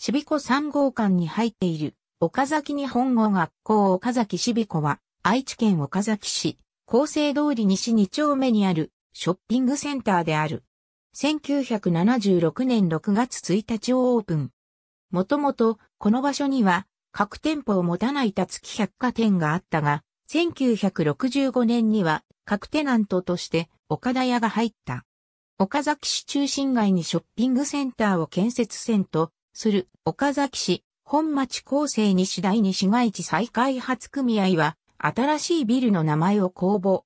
シビコ3号館に入っている、岡崎日本語学校岡崎シビコは、愛知県岡崎市、厚生通り西2丁目にある、ショッピングセンターである。1976年6月1日をオープン。もともと、この場所には、各店舗を持たない立木百貨店があったが、1965年には、各テナントとして、岡田屋が入った。岡崎市中心街にショッピングセンターを建設せんと、する岡崎市本町構成西第二市街地再開発組合は新しいビルの名前を公募。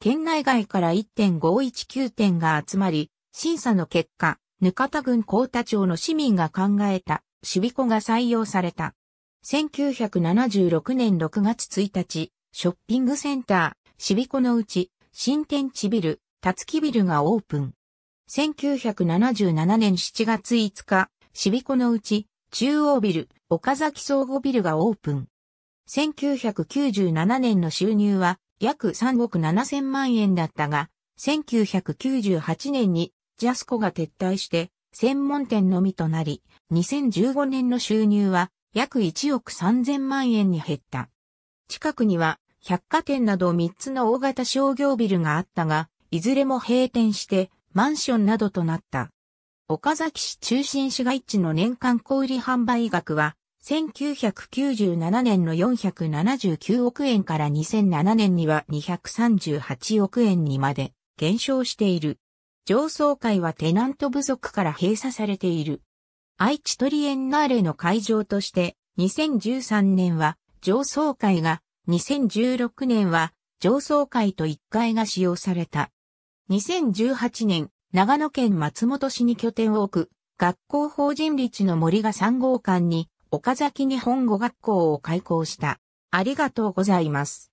県内外から1.519点が集まり、審査の結果、ぬかた郡高田町の市民が考えた、しびこが採用された。1976年6月1日、ショッピングセンター、しびこのうち、新天地ビル、たつきビルがオープン。1977年7月5日、シビコのうち、中央ビル、岡崎総合ビルがオープン。1997年の収入は約3億7千万円だったが、1998年にジャスコが撤退して専門店のみとなり、2015年の収入は約1億3千万円に減った。近くには百貨店など3つの大型商業ビルがあったが、いずれも閉店してマンションなどとなった。岡崎市中心市街地の年間小売販売額は、1997年の479億円から2007年には238億円にまで減少している。上層階はテナント不足から閉鎖されている。愛知トリエンナーレの会場として2013年は上層階が2016年は上層階と1階が使用された。2018年長野県松本市に拠点を置く、学校法人立の森が3号館に、岡崎日本語学校を開校した。ありがとうございます。